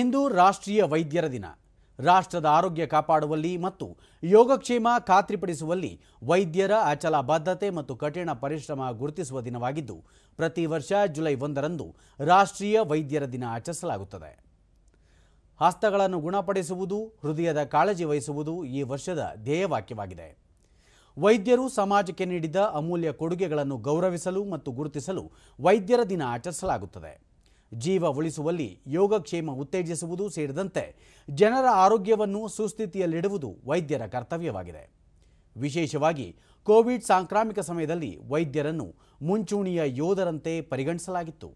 ಇಂದು ರಾಷ್ಟ್ರೀಯ ವೈದ್ಯರ ದಿನ ರಾಷ್ಟ್ರದ ಆರೋಗ್ಯ ಕಾಪಾಡುವಲ್ಲಿ ಮತ್ತು ಯೋಗಕ್ಷೇಮ ಖಾತ್ರಿಪಡಿಸುವಲ್ಲಿ ವೈದ್ಯರ ಅಚಲ ಬದ್ಧತೆ ಮತ್ತು ಕಠಿಣ ಪರಿಶ್ರಮ ಗುರುತಿಸುವ ದಿನವಾಗಿದ್ದು ಪ್ರತಿ ವರ್ಷ ಜುಲೈ ಒಂದರಂದು ರಾಷ್ಟ್ರೀಯ ವೈದ್ಯರ ದಿನ ಆಚರಿಸಲಾಗುತ್ತದೆ ಹಸ್ತಗಳನ್ನು ಗುಣಪಡಿಸುವುದು ಹೃದಯದ ಕಾಳಜಿ ವಹಿಸುವುದು ಈ ವರ್ಷದ ಧ್ಯೇಯವಾಕ್ಯವಾಗಿದೆ ವೈದ್ಯರು ಸಮಾಜಕ್ಕೆ ನೀಡಿದ ಅಮೂಲ್ಯ ಕೊಡುಗೆಗಳನ್ನು ಗೌರವಿಸಲು ಮತ್ತು ಗುರುತಿಸಲು ವೈದ್ಯರ ದಿನ ಆಚರಿಸಲಾಗುತ್ತದೆ ಜೀವ ಉಳಿಸುವಲ್ಲಿ ಯೋಗಕ್ಷೇಮ ಉತ್ತೇಜಿಸುವುದು ಸೇರಿದಂತೆ ಜನರ ಆರೋಗ್ಯವನ್ನು ಸುಸ್ಥಿತಿಯಲ್ಲಿಡುವುದು ವೈದ್ಯರ ಕರ್ತವ್ಯವಾಗಿದೆ ವಿಶೇಷವಾಗಿ ಕೋವಿಡ್ ಸಾಂಕ್ರಾಮಿಕ ಸಮಯದಲ್ಲಿ ವೈದ್ಯರನ್ನು ಮುಂಚೂಣಿಯ ಯೋಧರಂತೆ ಪರಿಗಣಿಸಲಾಗಿತ್ತು